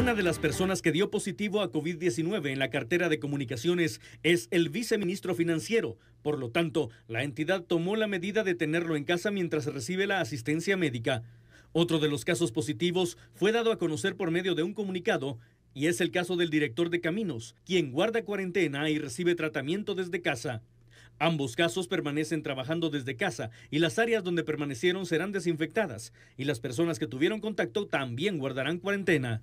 Una de las personas que dio positivo a COVID-19 en la cartera de comunicaciones es el viceministro financiero. Por lo tanto, la entidad tomó la medida de tenerlo en casa mientras recibe la asistencia médica. Otro de los casos positivos fue dado a conocer por medio de un comunicado y es el caso del director de caminos, quien guarda cuarentena y recibe tratamiento desde casa. Ambos casos permanecen trabajando desde casa y las áreas donde permanecieron serán desinfectadas y las personas que tuvieron contacto también guardarán cuarentena.